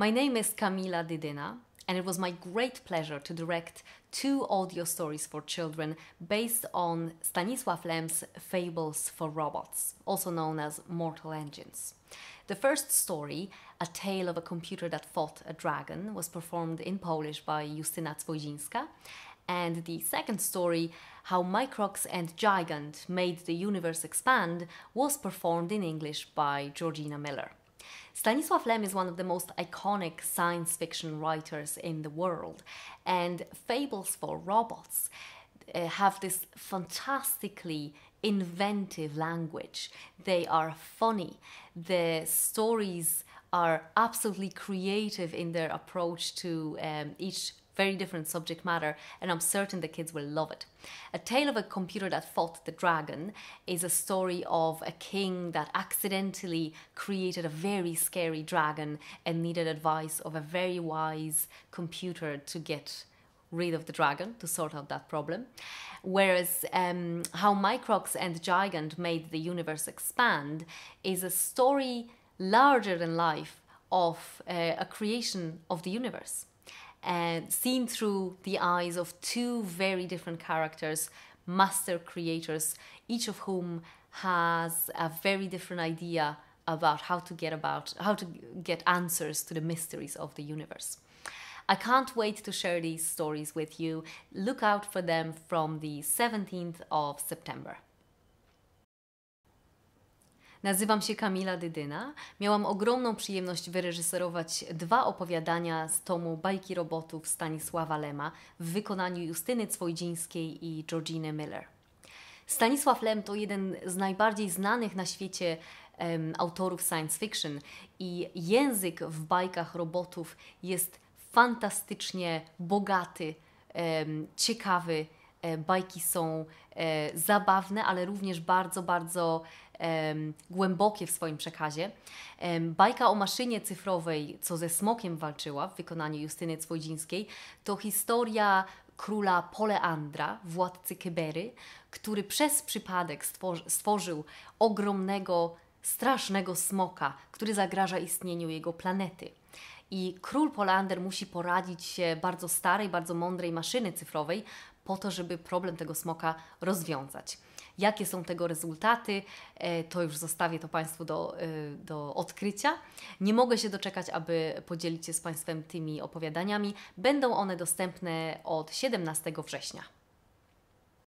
My name is Camila Didina, and it was my great pleasure to direct two audio stories for children based on Stanisław Lem's Fables for Robots, also known as Mortal Engines. The first story, A Tale of a Computer That Fought a Dragon, was performed in Polish by Justyna Cwozińska, and the second story, How Microx and Gigant Made the Universe Expand, was performed in English by Georgina Miller. Stanislaw Lem is one of the most iconic science fiction writers in the world, and Fables for Robots uh, have this fantastically inventive language. They are funny. The stories are absolutely creative in their approach to um, each very different subject matter, and I'm certain the kids will love it. A Tale of a Computer That Fought the Dragon is a story of a king that accidentally created a very scary dragon and needed advice of a very wise computer to get rid of the dragon to sort out that problem. Whereas um, How Microx and giant Gigant Made the Universe Expand is a story larger than life of uh, a creation of the universe and seen through the eyes of two very different characters, master creators, each of whom has a very different idea about how to get about how to get answers to the mysteries of the universe. I can't wait to share these stories with you. Look out for them from the 17th of September. Nazywam się Kamila Dydyna. Miałam ogromną przyjemność wyreżyserować dwa opowiadania z tomu Bajki robotów Stanisława Lema w wykonaniu Justyny Cwojdzińskiej i Georginy Miller. Stanisław Lem to jeden z najbardziej znanych na świecie autorów science fiction i język w bajkach robotów jest fantastycznie bogaty, ciekawy E, bajki są e, zabawne, ale również bardzo, bardzo głębokie w swoim przekazie. Bajka o maszynie cyfrowej, co ze smokiem walczyła w wykonaniu Justyny Cwodzińskiej, to historia króla Poleandra, władcy Kybery, który przez przypadek stworzył ogromnego, strasznego smoka, który zagraża istnieniu jego planety. I król Polander musi poradzić się bardzo starej, bardzo mądrej maszyny cyfrowej, po to, żeby problem tego smoka rozwiązać. Jakie są tego rezultaty, e, to już zostawię to Państwu do, e, do odkrycia. Nie mogę się doczekać, aby podzielić się z Państwem tymi opowiadaniami. Będą one dostępne od 17 września.